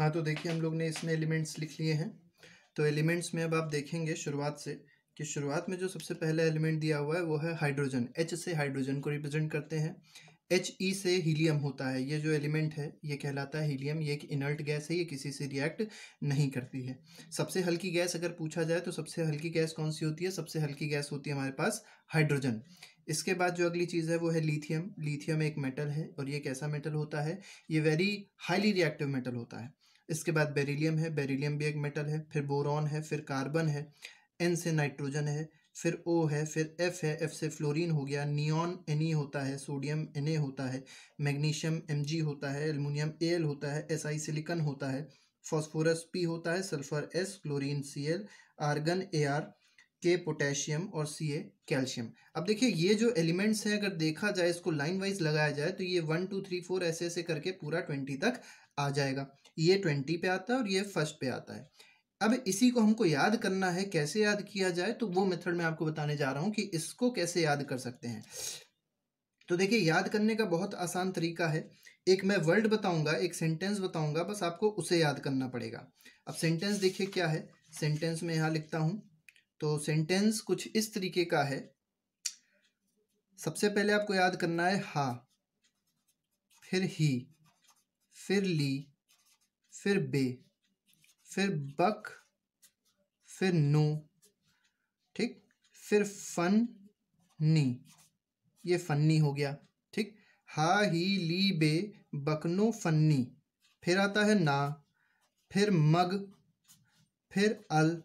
हाँ तो देखिए हम लोग ने इसमें एलिमेंट्स लिख लिए हैं तो एलिमेंट्स में अब आप देखेंगे शुरुआत से कि शुरुआत में जो सबसे पहला एलिमेंट दिया हुआ है वो है हाइड्रोजन एच से हाइड्रोजन को रिप्रेजेंट करते हैं एच ई e से हीलियम होता है ये जो एलिमेंट है ये कहलाता है हीलियम ये एक इनर्ट गैस है ये किसी से रिएक्ट नहीं करती है सबसे हल्की गैस अगर पूछा जाए तो सबसे हल्की गैस कौन सी होती है सबसे हल्की गैस होती है हमारे पास हाइड्रोजन इसके बाद जो अगली चीज़ है वो है लीथियम लीथियम एक मेटल है और ये कैसा मेटल होता है ये वेरी हाईली रिएक्टिव मेटल होता है इसके बाद बेरिलियम है बेरिलियम भी एक मेटल है फिर बोरॉन है फिर कार्बन है एन से नाइट्रोजन है फिर ओ है फिर एफ है एफ से फ्लोरीन हो गया नियॉन एन ई होता है सोडियम एन ए होता है मैग्नीशियम एम जी होता है एलमिनियम ए एल होता है एस आई सिलिकन होता है फॉस्फोरस पी होता है sulphur S chlorine C L argon A R K potassium और सी ए कैल्शियम अब देखिए ये जो एलिमेंट्स हैं अगर देखा जाए इसको लाइन वाइज लगाया जाए तो ये वन टू थ्री फोर ऐसे ऐसे करके पूरा ट्वेंटी तक आ जाएगा ये ट्वेंटी पे आता है और ये फर्स्ट पे आता है अब इसी को हमको याद करना है कैसे याद किया जाए तो वो मेथड मैं आपको बताने जा रहा हूँ कि इसको कैसे याद कर सकते हैं तो देखिए याद करने का बहुत आसान तरीका है एक मैं वर्ड बताऊंगा एक सेंटेंस बताऊंगा बस आपको उसे याद करना पड़ेगा अब सेंटेंस देखिए क्या है सेंटेंस में यहाँ लिखता हूँ तो सेंटेंस कुछ इस तरीके का है सबसे पहले आपको याद करना है हा फिर ही फिर ली फिर बे फिर बक फिर नो ठीक फिर फन नी ये फन्नी हो गया ठीक हा ही ली बे बकनो फन्नी फिर आता है ना फिर मग फिर अल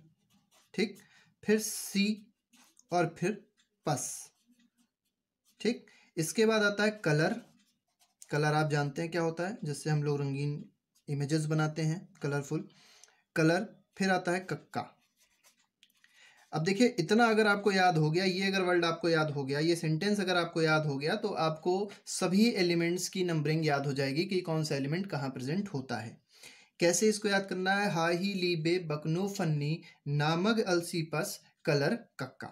ठीक फिर सी और फिर पस ठीक इसके बाद आता है कलर कलर आप जानते हैं क्या होता है जिससे हम लोग रंगीन इमेजेस बनाते हैं कलरफुल कलर फिर आता है कक्का अब देखिए इतना अगर आपको याद हो गया ये अगर वर्ड आपको याद हो गया ये सेंटेंस अगर आपको याद हो गया तो आपको सभी एलिमेंट्स की नंबरिंग याद हो जाएगी कि कौन सा एलिमेंट कहाँ प्रेजेंट होता है कैसे इसको याद करना है हा ही बे बकनो फन्नी नामग अलसीपस कलर कक्का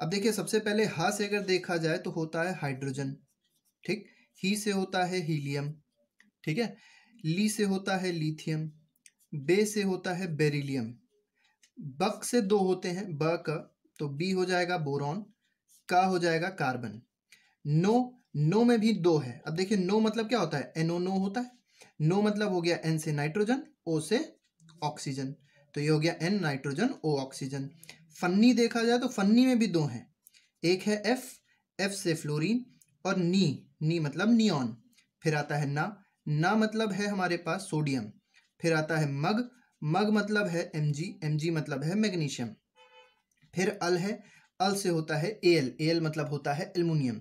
अब देखिए सबसे पहले हा से अगर देखा जाए तो होता है हाइड्रोजन ठीक ही से होता है हीलियम ठीक है ली से होता है लिथियम बे से होता है बेरिलियम बक से दो होते हैं ब का तो बी हो जाएगा बोरॉन का हो जाएगा कार्बन नो नो में भी दो है अब देखिए नो मतलब क्या होता है एनओ नो होता है नो मतलब हो गया एन से नाइट्रोजन ओ से ऑक्सीजन तो ये हो गया एन नाइट्रोजन ओ ऑक्सीजन फन्नी देखा जाए तो फन्नी में भी दो हैं एक है एफ एफ से फ्लोरीन और नी नी मतलब नियॉन फिर आता है ना ना मतलब है हमारे पास सोडियम फिर आता है मग मग मतलब है एम जी एम जी मतलब है मैग्नीशियम फिर अल है अल से होता है एल एल मतलब होता है एल्यूमिनियम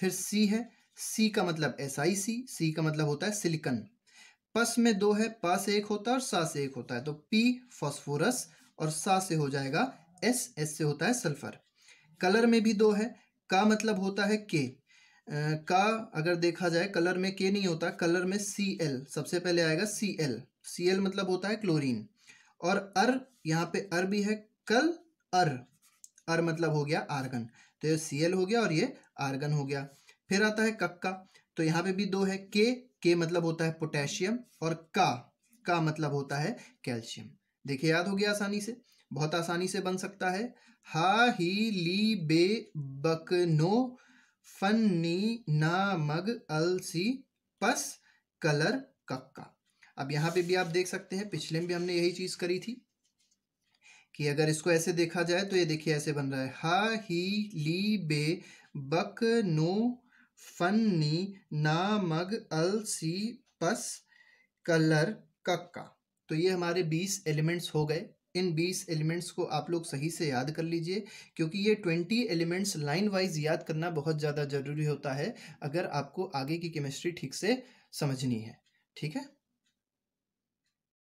फिर सी है सी का मतलब एस आई सी सी का मतलब होता है सिलिकन पस में दो है पा से एक होता है और सा से एक होता है तो पी फॉस्फोरस और सा से हो जाएगा एस एस से होता है सल्फर कलर में भी दो है का मतलब होता है के का अगर देखा जाए कलर में के नहीं होता कलर में सी एल सबसे पहले आएगा सी एल सी एल मतलब होता है क्लोरीन और अर यहाँ पे अर भी है कल अर अर मतलब हो गया आर्गन तो ये सी एल हो गया और ये आर्गन हो गया फिर आता है कक्का तो यहाँ पे भी दो है के के मतलब होता है पोटेशियम और का का मतलब होता है कैल्शियम देखिए याद हो गया आसानी से बहुत आसानी से बन सकता है हा ही ली बे बकनो फन्नी नामग अलसी पस कलर कक्का अब यहां पे भी आप देख सकते हैं पिछले में भी हमने यही चीज़ करी थी कि अगर इसको ऐसे देखा जाए तो ये देखिए ऐसे बन रहा है हा ही ली बे बक नो फन्नी नामग अलसी पस कलर कक्का तो ये हमारे बीस एलिमेंट्स हो गए इन 20 एलिमेंट्स को आप लोग सही से याद कर लीजिए क्योंकि ये 20 एलिमेंट्स लाइन वाइज याद करना बहुत ज़्यादा ज़रूरी होता है अगर आपको आगे की केमिस्ट्री ठीक से समझनी है ठीक है